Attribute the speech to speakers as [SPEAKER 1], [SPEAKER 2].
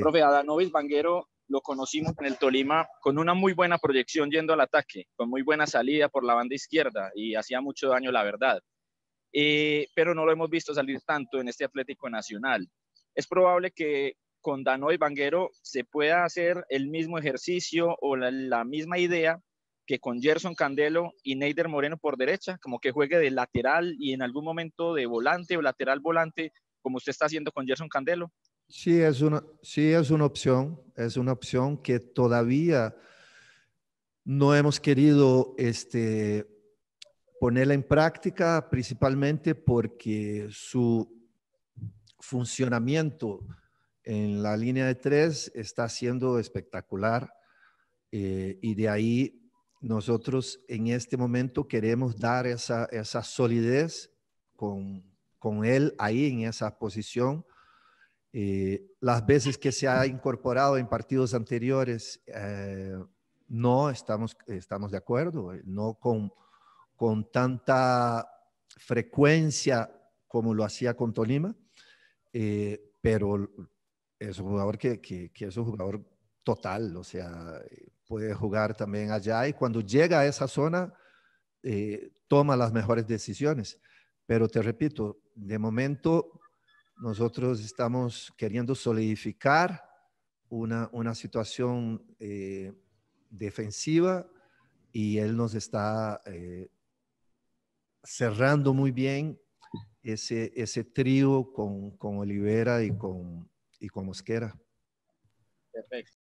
[SPEAKER 1] Profe,
[SPEAKER 2] a Adanovis Vanguero lo conocimos en el Tolima con una muy buena proyección yendo al ataque, con muy buena salida por la banda izquierda y hacía mucho daño, la verdad. Eh, pero no lo hemos visto salir tanto en este Atlético Nacional. Es probable que con Danovis Banguero se pueda hacer el mismo ejercicio o la, misma idea que con Gerson Candelo y Neider Moreno por derecha, como que juegue de lateral y en algún momento de volante o lateral volante, como usted está haciendo con Gerson Candelo,
[SPEAKER 1] Sí, es una, opción, es una opción que todavía no hemos querido este, ponerla en práctica, principalmente porque su funcionamiento en la línea de tres está siendo espectacular eh, y de ahí nosotros en este momento queremos dar esa, solidez con él ahí en esa posición eh, las veces que se ha incorporado en partidos anteriores, eh, no estamos, estamos de acuerdo, eh, no con, con tanta frecuencia como lo hacía con Tolima, pero es un jugador que, que, que, es un jugador total, o sea, puede jugar también allá y cuando llega a esa zona toma las mejores decisiones. Pero te repito, de momento nosotros estamos queriendo solidificar una, una situación eh, defensiva y él nos está eh, cerrando muy bien ese, ese trío con, con Olivera y con, y con Mosquera.
[SPEAKER 2] Perfecto.